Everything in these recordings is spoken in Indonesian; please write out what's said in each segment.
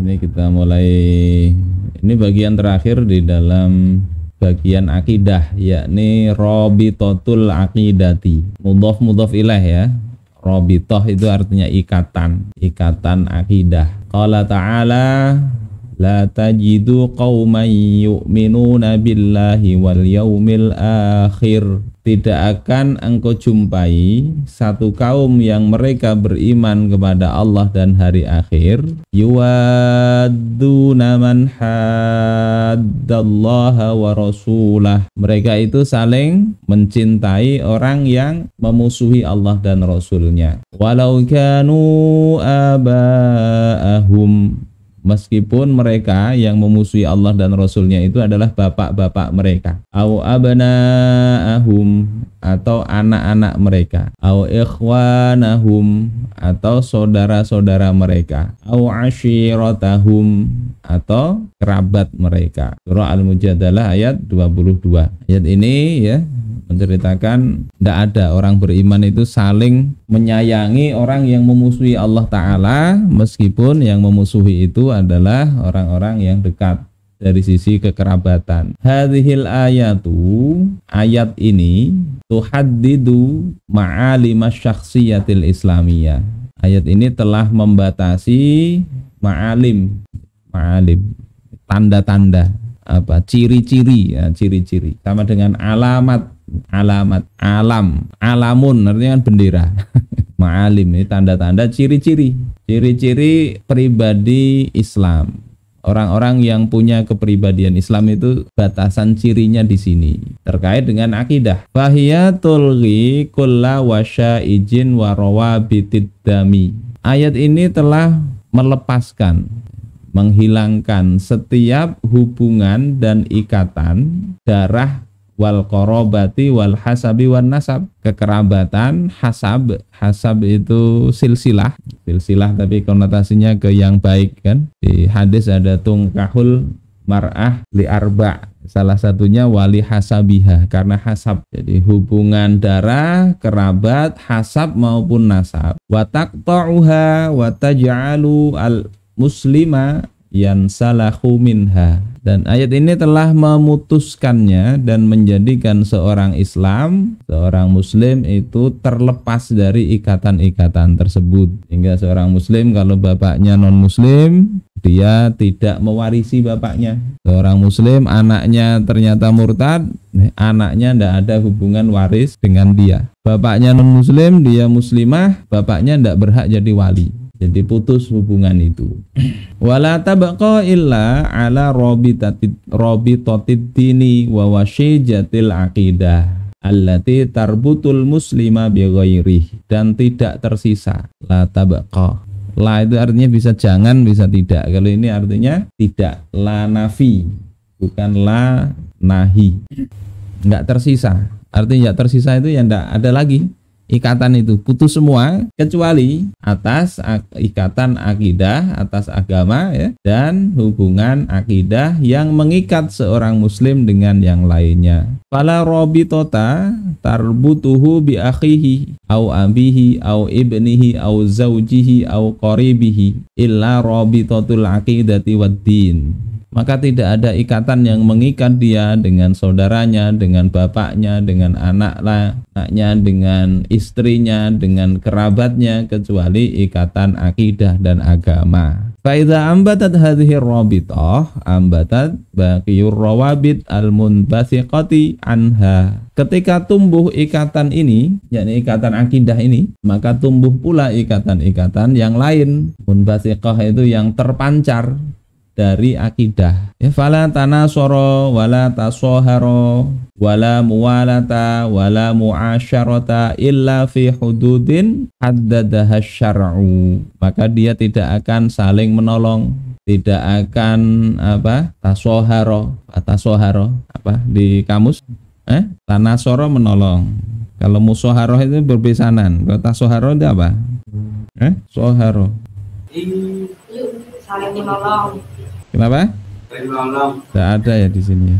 ini kita mulai ini bagian terakhir di dalam bagian akidah yakni robi totul akidati mudof mudof ilah ya Robi toh itu artinya ikatan ikatan akidah qala ta'ala la tajidu qawman yu'minuna billahi wal yaumil akhir tidak akan engkau jumpai satu kaum yang mereka beriman kepada Allah dan hari akhir yuwadduna man haddallaha wa rasulah mereka itu saling mencintai orang yang memusuhi Allah dan Rasulnya walau kanu aba'ahum meskipun mereka yang memusuhi Allah dan Rasulnya itu adalah bapak-bapak mereka au abanahum atau anak-anak mereka au ikhwanahum atau saudara-saudara mereka au ashiratahum atau kerabat mereka surah al-mujadalah ayat 22 ayat ini ya menceritakan tidak ada orang beriman itu saling menyayangi orang yang memusuhi Allah Ta'ala meskipun yang memusuhi itu adalah orang-orang yang dekat dari sisi kekerabatan. Hadhil ayatu, ayat ini tuhadidu ma'alima syakhsiyatil islamiyah. Ayat ini telah membatasi ma'alim, ma'alim, tanda-tanda apa ciri-ciri ya, ciri-ciri sama dengan alamat alamat alam alamun artinya kan bendera ma'alim ini tanda-tanda ciri-ciri ciri-ciri pribadi Islam orang-orang yang punya kepribadian Islam itu batasan cirinya di sini terkait dengan akidah fahiyatul kulla wasya ijin warawa dami ayat ini telah melepaskan menghilangkan setiap hubungan dan ikatan darah wal korobati wal hasabi wal nasab kekerabatan hasab hasab itu silsilah silsilah tapi konotasinya ke yang baik kan di hadis ada tungkahul mar'ah li arba salah satunya wali hasabiha karena hasab jadi hubungan darah kerabat hasab maupun nasab watak ta'uha wataj'alu al muslima yang salah minha dan ayat ini telah memutuskannya dan menjadikan seorang Islam, seorang muslim itu terlepas dari ikatan-ikatan tersebut. Hingga seorang muslim kalau bapaknya non muslim, dia tidak mewarisi bapaknya. Seorang muslim anaknya ternyata murtad, anaknya tidak ada hubungan waris dengan dia. Bapaknya non muslim, dia muslimah, bapaknya tidak berhak jadi wali jadi putus hubungan itu wala tabqa illa ala rabitatid rabitatid dini wa wasyijatil aqidah allati tarbutul muslima bighairih dan tidak tersisa la tabqa la itu artinya bisa jangan bisa tidak kalau ini artinya tidak la nafi bukan la nahi enggak tersisa artinya enggak tersisa itu ya enggak ada lagi ikatan itu putus semua kecuali atas ikatan akidah atas agama ya dan hubungan akidah yang mengikat seorang muslim dengan yang lainnya fala robitota tarbutuhu bi akhihi au abihi au ibnihi au zaujihi au qaribihi illa robitotul aqidati waddin maka tidak ada ikatan yang mengikat dia dengan saudaranya, dengan bapaknya, dengan anaknya, anaknya, dengan istrinya, dengan kerabatnya kecuali ikatan akidah dan agama. Faiza ambatat hadhihi rabitah ambatat baqiyur rawabit al munbasiqati anha. Ketika tumbuh ikatan ini, yakni ikatan akidah ini, maka tumbuh pula ikatan-ikatan yang lain. Munbasiqah itu yang terpancar dari akidah. Ya fala tanasoro wala tasoharo wala muwalata wala muasyarata illa fi hududin haddadaha syar'u. Maka dia tidak akan saling menolong, tidak akan apa? tasoharo, tasoharo apa di kamus? Eh, tanasoro menolong. Kalau musoharo itu berbesanan. Kalau tasoharo itu apa? Eh, soharo? saling menolong kenapa saling menolong tidak ada ya di sini ya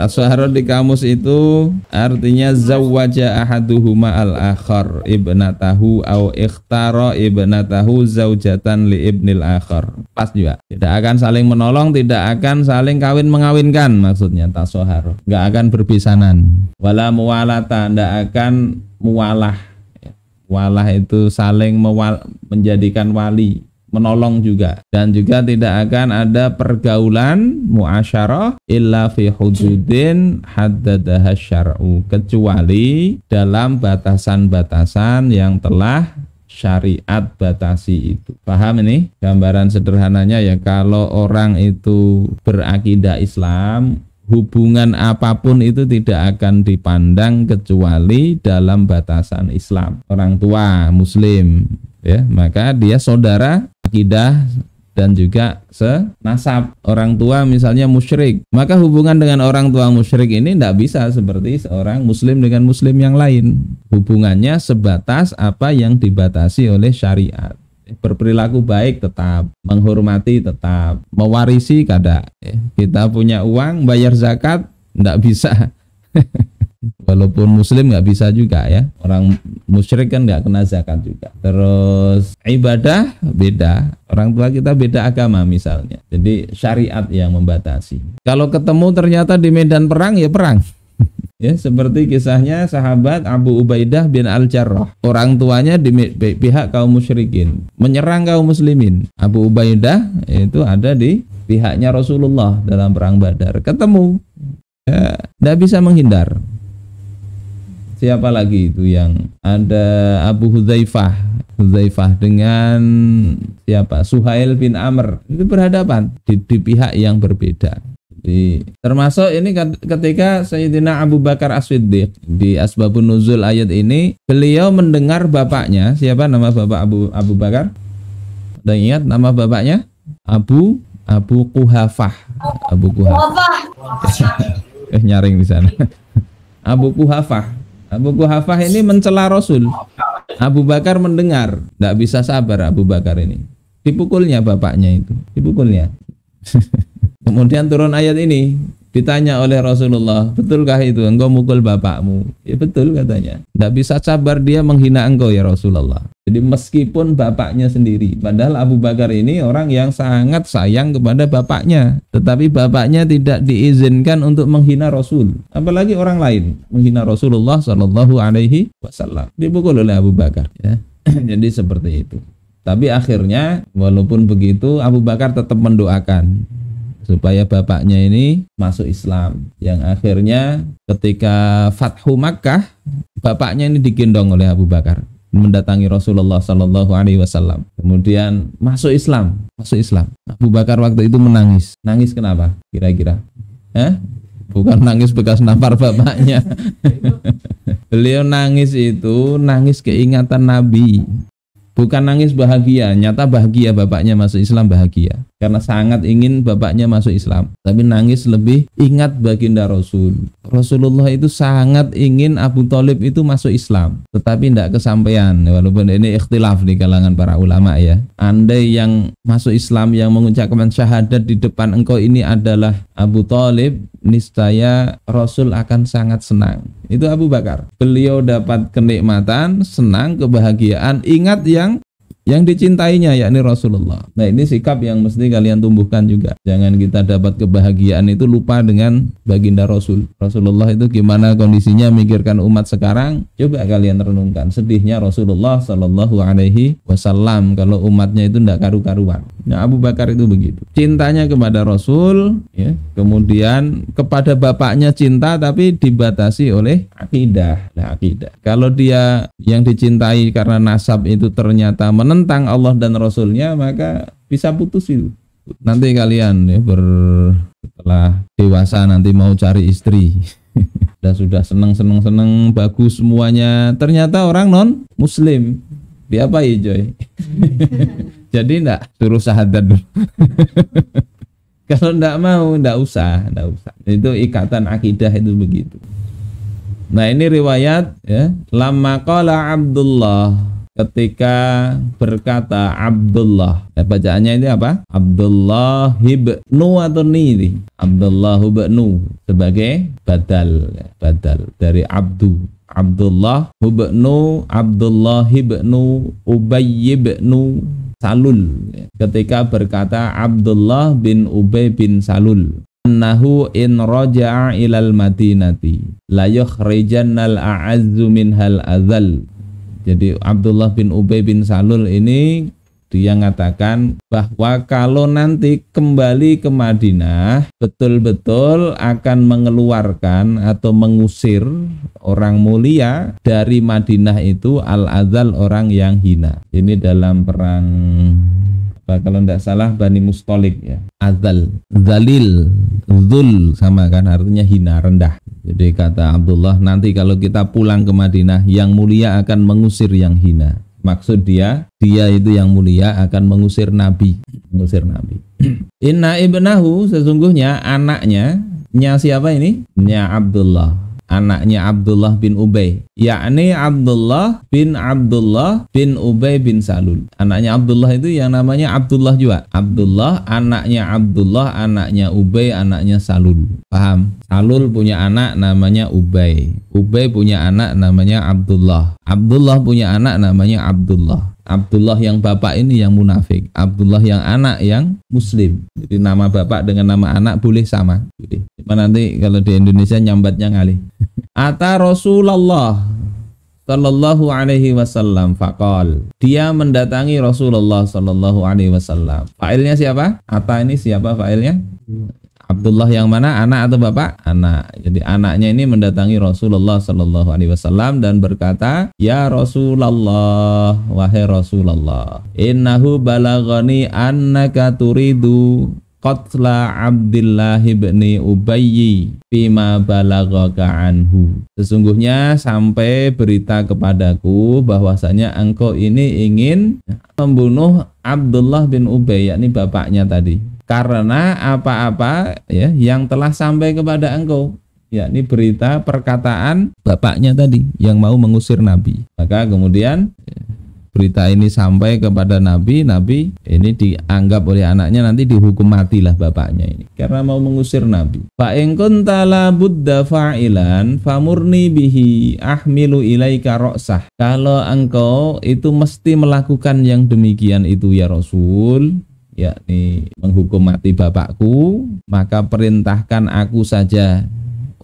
ah. di kamus itu artinya zawaja ahaduhuma al akhar ibnatahu au ikhtaro ibnatahu zaujatan li ibnil akhar. Pas juga. Tidak akan saling menolong, tidak akan saling kawin mengawinkan maksudnya tasohar. nggak akan berpisanan. Wala muwalata, tidak akan mualah. Walah ya. itu saling mewal menjadikan wali menolong juga dan juga tidak akan ada pergaulan muasyarah illa fi hududin syar'u kecuali dalam batasan-batasan yang telah syariat batasi itu paham ini gambaran sederhananya ya kalau orang itu berakidah Islam hubungan apapun itu tidak akan dipandang kecuali dalam batasan Islam orang tua muslim ya maka dia saudara akidah dan juga senasab orang tua misalnya musyrik maka hubungan dengan orang tua musyrik ini tidak bisa seperti seorang muslim dengan muslim yang lain hubungannya sebatas apa yang dibatasi oleh syariat berperilaku baik tetap menghormati tetap mewarisi kada ya, kita punya uang bayar zakat tidak bisa walaupun muslim nggak bisa juga ya orang musyrik kan nggak kena zakat juga terus ibadah beda orang tua kita beda agama misalnya jadi syariat yang membatasi kalau ketemu ternyata di medan perang ya perang ya seperti kisahnya sahabat Abu Ubaidah bin Al Jarrah orang tuanya di pihak kaum musyrikin menyerang kaum muslimin Abu Ubaidah itu ada di pihaknya Rasulullah dalam perang Badar ketemu tidak ya, bisa menghindar siapa lagi itu yang ada Abu Huzaifah Huzaifah dengan siapa Suhail bin Amr itu berhadapan di, di pihak yang berbeda di, termasuk ini ketika Sayyidina Abu Bakar As-Siddiq di Asbabun Nuzul ayat ini beliau mendengar bapaknya siapa nama bapak Abu Abu Bakar dan ingat nama bapaknya Abu Abu Kuhafah Abu Kuhafah eh, nyaring di sana Abu Kuhafah Abu Hafah ini mencela Rasul. Abu Bakar mendengar, tidak bisa sabar Abu Bakar ini. Dipukulnya bapaknya itu, dipukulnya. Kemudian turun ayat ini, Ditanya oleh Rasulullah, betulkah itu engkau mukul bapakmu? Ya betul katanya. Tidak bisa sabar dia menghina engkau ya Rasulullah. Jadi meskipun bapaknya sendiri, padahal Abu Bakar ini orang yang sangat sayang kepada bapaknya, tetapi bapaknya tidak diizinkan untuk menghina Rasul, apalagi orang lain menghina Rasulullah Shallallahu Alaihi Wasallam. Dipukul oleh Abu Bakar. Ya. Jadi seperti itu. Tapi akhirnya walaupun begitu Abu Bakar tetap mendoakan supaya bapaknya ini masuk Islam yang akhirnya ketika Fathu Makkah bapaknya ini digendong oleh Abu Bakar mendatangi Rasulullah Shallallahu Alaihi Wasallam kemudian masuk Islam masuk Islam Abu Bakar waktu itu menangis nangis kenapa kira-kira eh? bukan nangis bekas nampar bapaknya beliau nangis itu nangis keingatan Nabi bukan nangis bahagia nyata bahagia bapaknya masuk Islam bahagia karena sangat ingin bapaknya masuk Islam tapi nangis lebih ingat baginda Rasul Rasulullah itu sangat ingin Abu Talib itu masuk Islam tetapi tidak kesampaian walaupun ini ikhtilaf di kalangan para ulama ya andai yang masuk Islam yang mengucapkan syahadat di depan engkau ini adalah Abu Talib niscaya Rasul akan sangat senang itu Abu Bakar beliau dapat kenikmatan senang kebahagiaan ingat yang yang dicintainya yakni Rasulullah. Nah, ini sikap yang mesti kalian tumbuhkan juga. Jangan kita dapat kebahagiaan itu lupa dengan baginda Rasul. Rasulullah itu gimana kondisinya mikirkan umat sekarang? Coba kalian renungkan sedihnya Rasulullah Shallallahu alaihi wasallam kalau umatnya itu tidak karu-karuan. Nah, Abu Bakar itu begitu. Cintanya kepada Rasul ya, kemudian kepada bapaknya cinta tapi dibatasi oleh akidah. Nah, akidah. Kalau dia yang dicintai karena nasab itu ternyata menentang menentang Allah dan Rasulnya maka bisa putus itu nanti kalian ya ber setelah dewasa nanti mau cari istri dan sudah seneng seneng seneng bagus semuanya ternyata orang non muslim di apa ya Joy jadi enggak suruh syahadat dulu kalau enggak mau enggak usah enggak usah itu ikatan akidah itu begitu nah ini riwayat ya lama qala Abdullah ketika berkata Abdullah. ya, bacaannya ini apa? Abdullah ibnu atau ini? Abdullah ibnu sebagai badal, badal dari Abdu. Abdullah ibnu Abdullah ibnu Ubay ibnu Salul ketika berkata Abdullah bin Ubay bin Salul annahu in raja'a ilal madinati la yukhrijannal a'azzu minhal azal jadi Abdullah bin Ubay bin Salul ini dia mengatakan bahwa kalau nanti kembali ke Madinah betul-betul akan mengeluarkan atau mengusir orang mulia dari Madinah itu al-azal orang yang hina. Ini dalam perang apa kalau tidak salah Bani Mustolik ya azal zalil zul sama kan artinya hina rendah jadi kata Abdullah nanti kalau kita pulang ke Madinah yang mulia akan mengusir yang hina maksud dia dia itu yang mulia akan mengusir nabi mengusir nabi inna ibnahu sesungguhnya anaknya nya siapa ini nya Abdullah anaknya Abdullah bin Ubay yakni Abdullah bin Abdullah bin Ubay bin Salul anaknya Abdullah itu yang namanya Abdullah juga Abdullah anaknya Abdullah anaknya Ubay anaknya Salul paham Salul punya anak namanya Ubay Ubay punya anak namanya Abdullah Abdullah punya anak namanya Abdullah Abdullah yang bapak ini yang munafik, Abdullah yang anak yang muslim. Jadi nama bapak dengan nama anak boleh sama nanti kalau di Indonesia nyambatnya ngali. Ata Rasulullah Sallallahu alaihi wasallam faqal Dia mendatangi Rasulullah Sallallahu alaihi wasallam Failnya siapa? Ata ini siapa failnya? Abdullah yang mana? Anak atau bapak? Anak. Jadi anaknya ini mendatangi Rasulullah Shallallahu Alaihi Wasallam dan berkata, Ya Rasulullah, wahai Rasulullah, innahu balagani annaka turidu Qatla Abdullah bin Ubayy, Bima balagaka anhu Sesungguhnya sampai berita kepadaku bahwasanya engkau ini ingin membunuh Abdullah bin Ubay yakni bapaknya tadi karena apa-apa ya yang telah sampai kepada engkau yakni berita perkataan bapaknya tadi yang mau mengusir Nabi maka kemudian berita ini sampai kepada Nabi, Nabi ini dianggap oleh anaknya nanti dihukum matilah bapaknya ini karena mau mengusir Nabi. Fa in kunta la budda fa'ilan famurni bihi ahmilu ilaika ra'sah. Kalau engkau itu mesti melakukan yang demikian itu ya Rasul, yakni menghukum mati bapakku, maka perintahkan aku saja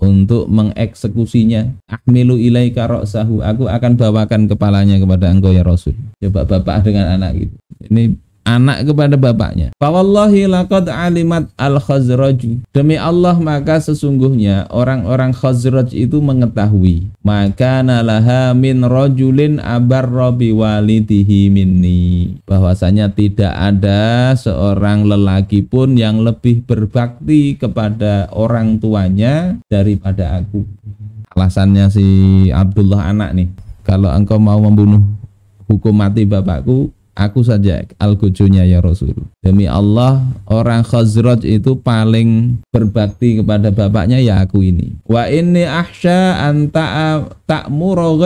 untuk mengeksekusinya akmilu ilaika ra'sahu aku akan bawakan kepalanya kepada engkau ya Rasul coba bapak dengan anak itu. ini anak kepada bapaknya. Fawallahi laqad alimat al khazraj. Demi Allah maka sesungguhnya orang-orang khazraj itu mengetahui. Maka nalaha min rajulin abar robi walidihi minni. Bahwasanya tidak ada seorang lelaki pun yang lebih berbakti kepada orang tuanya daripada aku. Alasannya si Abdullah anak nih. Kalau engkau mau membunuh hukum mati bapakku, Aku saja al-kucunya ya Rasul. Demi Allah, orang Khazraj itu paling berbakti kepada bapaknya ya aku ini. Wa inni ahsya tak ta'muru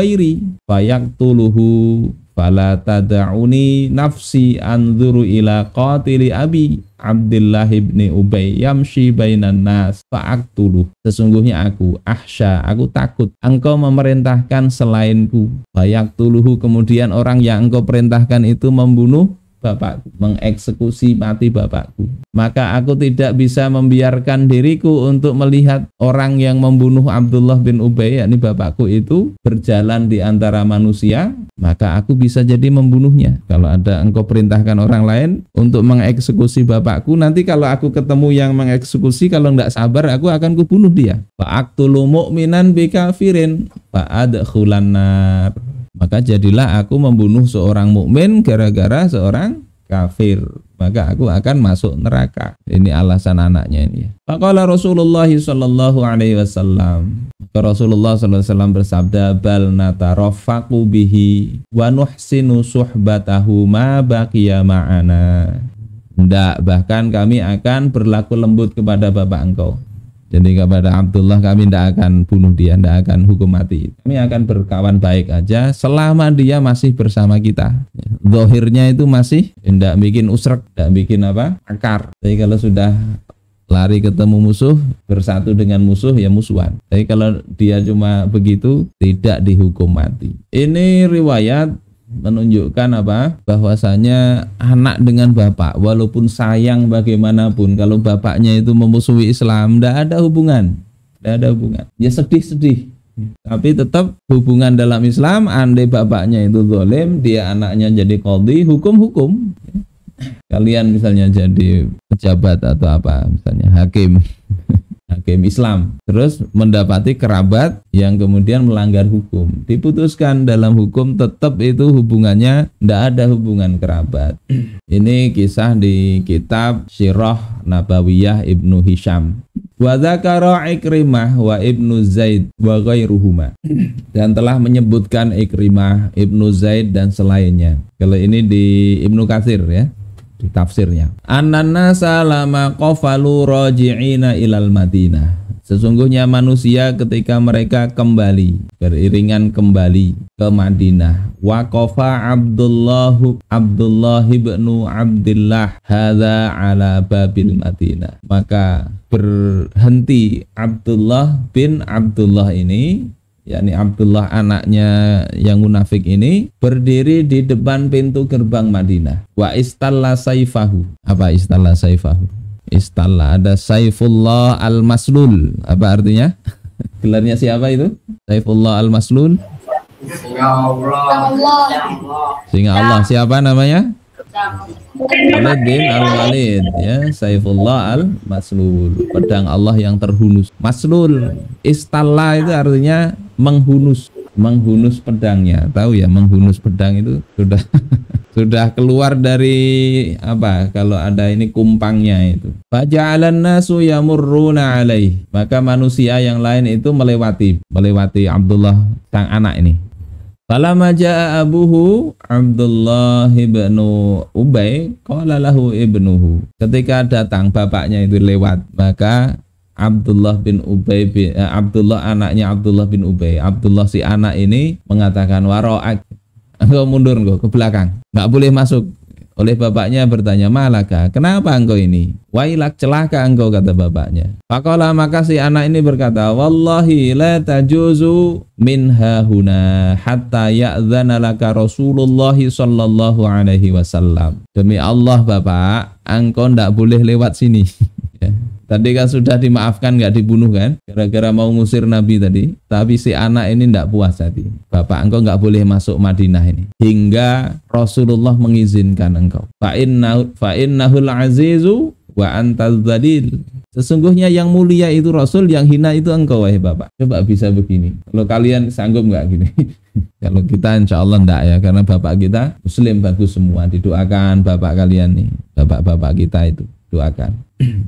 bayak tuluhu fala tada'uni nafsi anzuru ila qatili abi Abdullah ibni Ubay yamshi bainan nas fa'aktulu sesungguhnya aku ahsya aku takut engkau memerintahkan selainku bayak tuluhu kemudian orang yang engkau perintahkan itu membunuh bapakku, mengeksekusi mati bapakku. Maka aku tidak bisa membiarkan diriku untuk melihat orang yang membunuh Abdullah bin Ubay, yakni bapakku itu berjalan di antara manusia, maka aku bisa jadi membunuhnya. Kalau ada engkau perintahkan orang lain untuk mengeksekusi bapakku, nanti kalau aku ketemu yang mengeksekusi, kalau nggak sabar, aku akan kubunuh dia. Fa'aktulu mu'minan bikafirin fa'adkhulannar maka jadilah aku membunuh seorang mukmin gara-gara seorang kafir maka aku akan masuk neraka ini alasan anaknya ini Faqala Rasulullah sallallahu alaihi wasallam maka Rasulullah sallallahu alaihi wasallam bersabda bal natarafaqu bihi wa nuhsinu suhbatahu ma baqiya ma'ana Tidak, bahkan kami akan berlaku lembut kepada bapak engkau jadi kepada Abdullah kami tidak akan bunuh dia, tidak akan hukum mati. Kami akan berkawan baik aja selama dia masih bersama kita. Zohirnya itu masih tidak bikin usrek, tidak bikin apa akar. Jadi kalau sudah lari ketemu musuh bersatu dengan musuh ya musuhan. Tapi kalau dia cuma begitu tidak dihukum mati. Ini riwayat menunjukkan apa bahwasanya anak dengan bapak walaupun sayang bagaimanapun kalau bapaknya itu memusuhi Islam tidak ada hubungan tidak ada hubungan ya sedih-sedih tapi tetap hubungan dalam Islam andai bapaknya itu zalim dia anaknya jadi kodi hukum-hukum kalian misalnya jadi pejabat atau apa misalnya hakim hakim Islam. Terus mendapati kerabat yang kemudian melanggar hukum. Diputuskan dalam hukum tetap itu hubungannya tidak ada hubungan kerabat. Ini kisah di kitab Sirah Nabawiyah Ibnu Hisham. Wa zakara Ikrimah wa Ibnu Zaid wa ghairuhuma. Dan telah menyebutkan Ikrimah, Ibnu Zaid dan selainnya. Kalau ini di Ibnu Katsir ya di tafsirnya. anana salama qafalu raji'ina ilal Madinah. Sesungguhnya manusia ketika mereka kembali beriringan kembali ke Madinah. Waqafa Abdullah Abdullah ibnu Abdullah hadza ala babil Madinah. Maka berhenti Abdullah bin Abdullah ini yakni Abdullah anaknya yang munafik ini berdiri di depan pintu gerbang Madinah wa istalla saifahu apa istalla saifahu istalla ada Saifullah al-Maslul apa artinya gelarnya siapa itu Saifullah al-Maslul Singa Allah Singa Allah siapa namanya Walid bin Al-Walid ya Saifullah Al-Maslul pedang Allah yang terhunus Maslul istalla itu artinya menghunus menghunus pedangnya tahu ya menghunus pedang itu sudah sudah keluar dari apa kalau ada ini kumpangnya itu faja'alan nasu yamurruna alaih maka manusia yang lain itu melewati melewati Abdullah sang anak ini Falamma jaa abuhu Abdullah ibnu Ubay qala lahu ibnuhu. Ketika datang bapaknya itu lewat, maka Abdullah bin Ubay bin, eh, Abdullah anaknya Abdullah bin Ubay. Abdullah si anak ini mengatakan waro'ak. Engkau mundur engkau ke belakang. Enggak boleh masuk oleh bapaknya bertanya, Malaka, kenapa engkau ini? Wailak celaka engkau, kata bapaknya. Pakola maka anak ini berkata, Wallahi la tajuzu minha huna hatta ya'zana laka Rasulullah sallallahu alaihi wasallam. Demi Allah Bapak, engkau ndak boleh lewat sini. Tadi kan sudah dimaafkan nggak dibunuh kan? Gara-gara mau ngusir Nabi tadi. Tapi si anak ini nggak puas tadi. Bapak engkau nggak boleh masuk Madinah ini. Hingga Rasulullah mengizinkan engkau. Fa'innahu fa'innahul azizu wa antal Sesungguhnya yang mulia itu Rasul, yang hina itu engkau wahai Bapak. Coba bisa begini. Kalau kalian sanggup nggak gini? Kalau kita insya Allah enggak ya, karena Bapak kita Muslim bagus semua. Didoakan Bapak kalian nih, Bapak-Bapak kita itu. Doakan.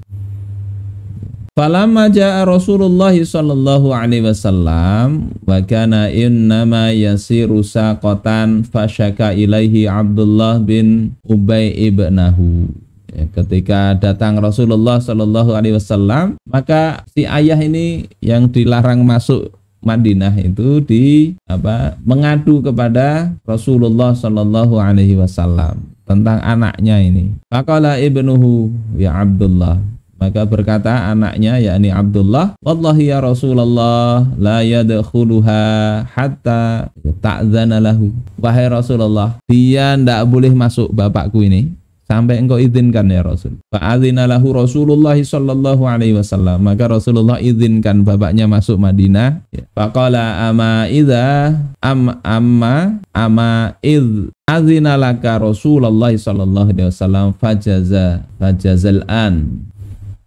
Falamma jaa Rasulullah sallallahu alaihi wasallam wa kana innama yasiru saqatan fasyaka ilaihi Abdullah bin Ubay ibnahu. Ya, ketika datang Rasulullah sallallahu alaihi wasallam, maka si ayah ini yang dilarang masuk Madinah itu di apa mengadu kepada Rasulullah sallallahu alaihi wasallam tentang anaknya ini. Faqala ibnuhu ya Abdullah maka berkata anaknya yakni Abdullah, "Wallahi ya Rasulullah, la yadkhuluha hatta ta'zana lahu." Wahai Rasulullah, dia ndak boleh masuk bapakku ini sampai engkau izinkan ya Rasul. Fa'adzina lahu Rasulullah sallallahu alaihi wasallam. Maka Rasulullah izinkan bapaknya masuk Madinah. Faqala ama idza am amma ama id azina laka Rasulullah sallallahu alaihi wasallam fajaza fajazal an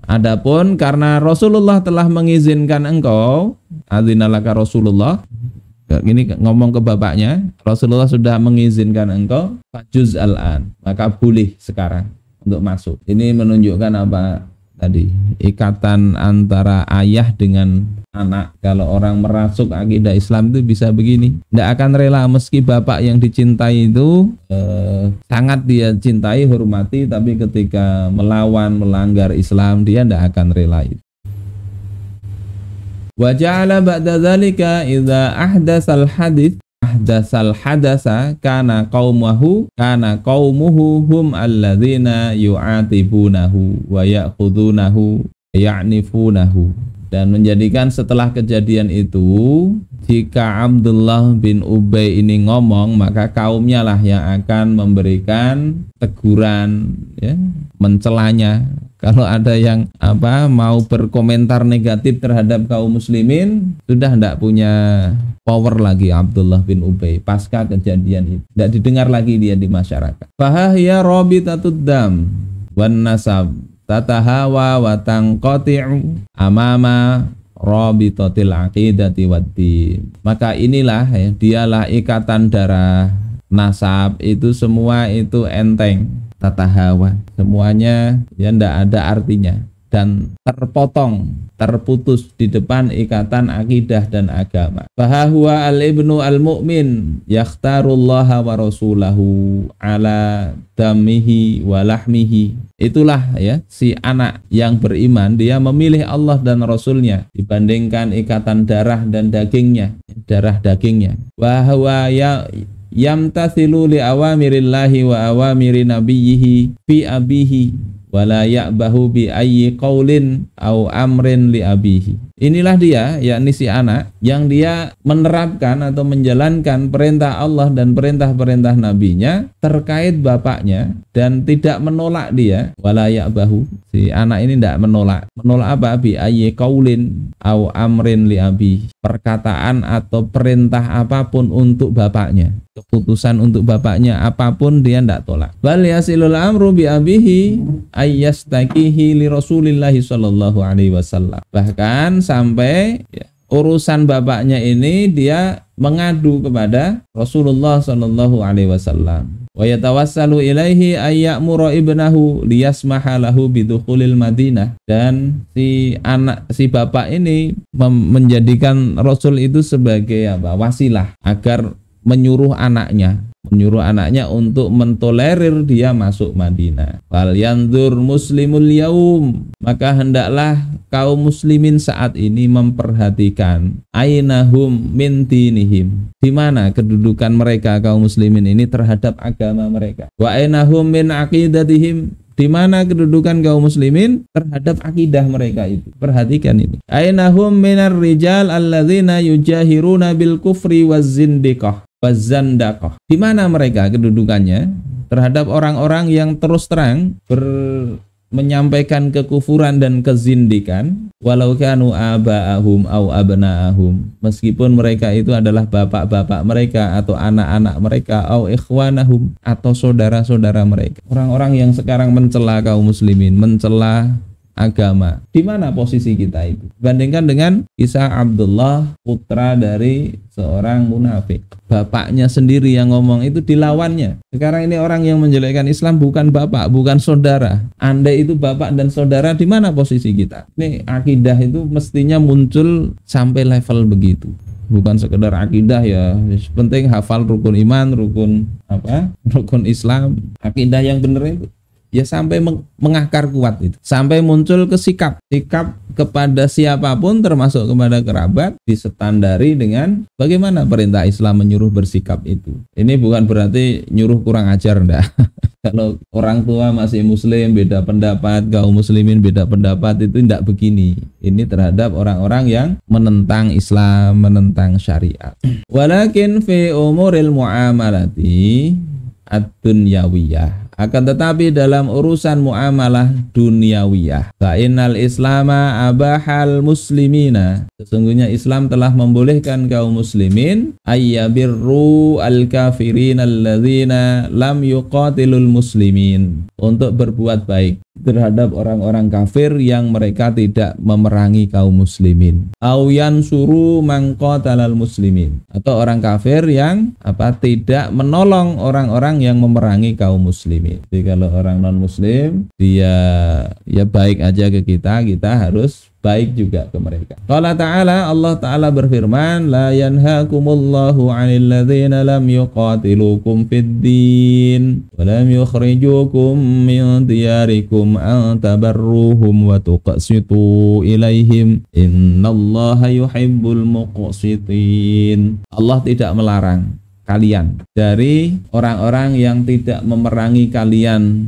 Adapun karena Rasulullah telah mengizinkan engkau, azinalaka Rasulullah. Ini ngomong ke bapaknya, Rasulullah sudah mengizinkan engkau, fajuz al-an, maka boleh sekarang untuk masuk. Ini menunjukkan apa? tadi ikatan antara ayah dengan anak kalau orang merasuk akidah Islam itu bisa begini tidak akan rela meski bapak yang dicintai itu eh, sangat dia cintai hormati tapi ketika melawan melanggar Islam dia tidak akan rela itu wa ba'da idza ahdasal hadits ahdasal hadasa kana qaumahu kana qaumuhu hum alladzina yu'atibunahu wa ya'khudunahu ya'nifunahu dan menjadikan setelah kejadian itu jika Abdullah bin Ubay ini ngomong maka kaumnya lah yang akan memberikan teguran ya mencelanya kalau ada yang apa mau berkomentar negatif terhadap kaum muslimin sudah tidak punya power lagi Abdullah bin Ubay pasca kejadian itu tidak didengar lagi dia di masyarakat bahaya robitatudam wan nasab tatahawa wa tanqati'u amama rabitatil aqidati waddin. Maka inilah ya, dialah ikatan darah nasab itu semua itu enteng tatahawa semuanya ya ndak ada artinya dan terpotong, terputus di depan ikatan akidah dan agama. Bahwa al-ibnu al-mu'min yaktarullah wa rasulahu ala damihi walahmihi. Itulah ya si anak yang beriman dia memilih Allah dan Rasulnya dibandingkan ikatan darah dan dagingnya, darah dagingnya. Bahwa ya yamtathilu li awamirillahi wa awamiri fi abihi wala ya'bahu bi ayyi qawlin au amrin li abihi Inilah dia, yakni si anak yang dia menerapkan atau menjalankan perintah Allah dan perintah-perintah nabinya terkait bapaknya dan tidak menolak dia walayak bahu. Si anak ini tidak menolak. Menolak apa? Bi ayye kaulin au amrin li abi. Perkataan atau perintah apapun untuk bapaknya. Keputusan untuk bapaknya apapun dia tidak tolak. Bal yasilul amru bi abihi ayyastakihi li Rasulillahi sallallahu alaihi wasallam. Bahkan sampai ya, urusan bapaknya ini dia mengadu kepada Rasulullah Shallallahu Alaihi Wasallam. Wa ilaihi ayak ayyamura ibnahu lias lahu bidukulil Madinah dan si anak si bapak ini menjadikan Rasul itu sebagai apa wasilah agar menyuruh anaknya menyuruh anaknya untuk mentolerir dia masuk Madinah. Wal yandur muslimul yaum, maka hendaklah kaum muslimin saat ini memperhatikan ainahum min dinihim. Di mana kedudukan mereka kaum muslimin ini terhadap agama mereka. Wa ainahum min aqidatihim, di mana kedudukan kaum muslimin terhadap akidah mereka itu. Perhatikan ini. Ainahum minar rijal alladzina yujahiruna bil kufri waz zindiqah. Bazandakoh. Di mana mereka kedudukannya terhadap orang-orang yang terus terang ber menyampaikan kekufuran dan kezindikan walau kanu aba'ahum au abna'ahum meskipun mereka itu adalah bapak-bapak mereka atau anak-anak mereka au ikhwanahum atau saudara-saudara mereka orang-orang yang sekarang mencela kaum muslimin mencela agama. Di mana posisi kita itu? Bandingkan dengan kisah Abdullah putra dari seorang munafik. Bapaknya sendiri yang ngomong itu dilawannya. Sekarang ini orang yang menjelekkan Islam bukan bapak, bukan saudara. Anda itu bapak dan saudara di mana posisi kita? Ini akidah itu mestinya muncul sampai level begitu bukan sekedar akidah ya penting hafal rukun iman rukun apa rukun Islam akidah yang benar itu ya sampai mengakar kuat itu sampai muncul ke sikap sikap kepada siapapun termasuk kepada kerabat disetandari dengan bagaimana perintah Islam menyuruh bersikap itu ini bukan berarti nyuruh kurang ajar ndak kalau orang tua masih muslim beda pendapat kaum muslimin beda pendapat itu tidak begini ini terhadap orang-orang yang menentang Islam menentang syariat walakin fi umuril muamalati ad-dunyawiyah akan tetapi dalam urusan muamalah duniawiyah, Kainal islama abahal muslimina. Sesungguhnya Islam telah membolehkan kaum muslimin ayyabirru al-kafirin alladzina lam yuqatilul muslimin untuk berbuat baik terhadap orang-orang kafir yang mereka tidak memerangi kaum muslimin. Auyan suru mangqatalal muslimin atau orang kafir yang apa tidak menolong orang-orang yang memerangi kaum muslimin. Jadi kalau orang non muslim dia ya baik aja ke kita, kita harus baik juga ke mereka. Qala ta'ala Allah taala berfirman, la yanhaakumullahu 'anil ladzina lam yuqatilukum fid din wa lam yukhrijukum min diyarikum an tabarruhum wa tuqsitu ilaihim innallaha yuhibbul muqsitin. Allah tidak melarang kalian dari orang-orang yang tidak memerangi kalian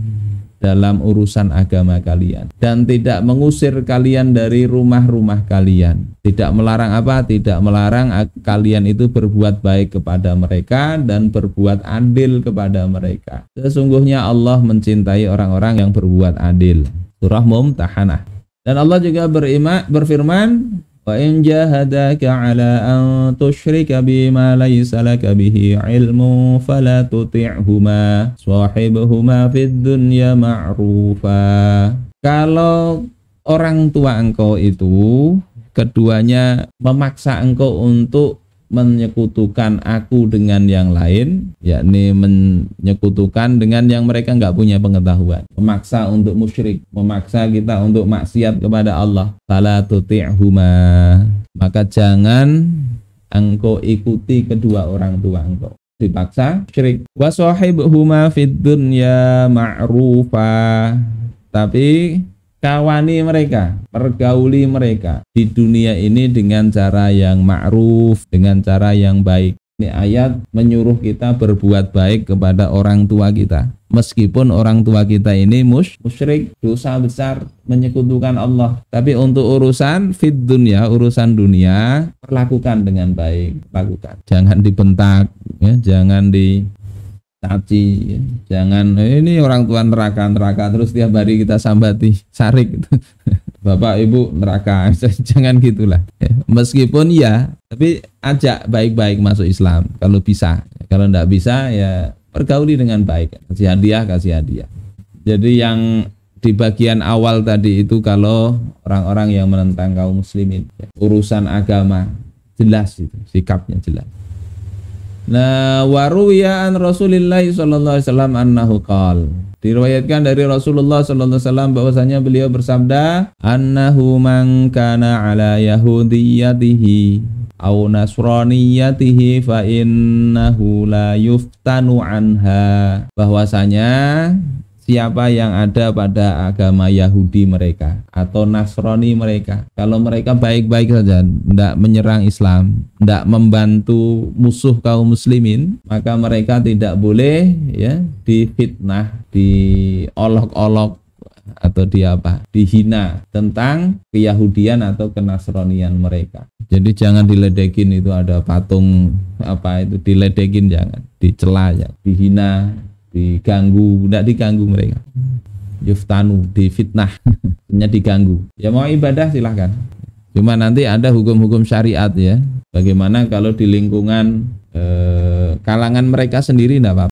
dalam urusan agama kalian dan tidak mengusir kalian dari rumah-rumah kalian tidak melarang apa tidak melarang kalian itu berbuat baik kepada mereka dan berbuat adil kepada mereka sesungguhnya Allah mencintai orang-orang yang berbuat adil surah mumtahanah dan Allah juga berima, berfirman وإن جاهداك على أن تشرك بما ليس لك به علم فلا تطعهما صاحبهما في الدنيا ma'rufa Kalau orang tua engkau itu keduanya memaksa engkau untuk menyekutukan aku dengan yang lain, yakni menyekutukan dengan yang mereka nggak punya pengetahuan. Memaksa untuk musyrik, memaksa kita untuk maksiat kepada Allah. Fala tuti'huma. Maka jangan engkau ikuti kedua orang tua engkau dipaksa syirik wasahibhuma fid dunya ma'rufa tapi kawani mereka, pergauli mereka di dunia ini dengan cara yang ma'ruf, dengan cara yang baik. Ini ayat menyuruh kita berbuat baik kepada orang tua kita. Meskipun orang tua kita ini mus, musyrik, dosa besar, menyekutukan Allah. Tapi untuk urusan fit dunia, urusan dunia, perlakukan dengan baik, lakukan. Jangan dibentak, ya, jangan di caci ya. jangan ini orang tua neraka neraka terus tiap hari kita sambati sarik gitu. bapak ibu neraka jangan gitulah ya. meskipun ya tapi ajak baik-baik masuk Islam kalau bisa kalau tidak bisa ya pergauli dengan baik kasih hadiah kasih hadiah jadi yang di bagian awal tadi itu kalau orang-orang yang menentang kaum muslimin ya, urusan agama jelas itu sikapnya jelas Nah, waruya an Rasulillah sallallahu alaihi wasallam annahu qal. Diriwayatkan dari Rasulullah sallallahu alaihi wasallam bahwasanya beliau bersabda, "Annahu man kana ala yahudiyatihi aw nasraniyatihi fa innahu la yuftanu anha." Bahwasanya siapa yang ada pada agama Yahudi mereka atau Nasrani mereka. Kalau mereka baik-baik saja, tidak menyerang Islam, tidak membantu musuh kaum muslimin, maka mereka tidak boleh ya difitnah, diolok-olok atau di apa dihina tentang keyahudian atau kenasronian mereka jadi jangan diledekin itu ada patung apa itu diledekin jangan dicela ya dihina diganggu tidak diganggu mereka yuftanu difitnah hanya diganggu ya mau ibadah silahkan cuma nanti ada hukum-hukum syariat ya bagaimana kalau di lingkungan eh, kalangan mereka sendiri tidak apa,